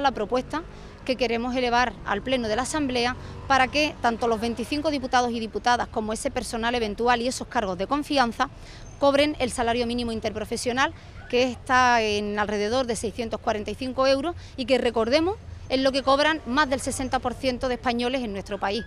la propuesta que queremos elevar al Pleno de la Asamblea para que tanto los 25 diputados y diputadas como ese personal eventual y esos cargos de confianza cobren el salario mínimo interprofesional que está en alrededor de 645 euros y que recordemos es lo que cobran más del 60% de españoles en nuestro país.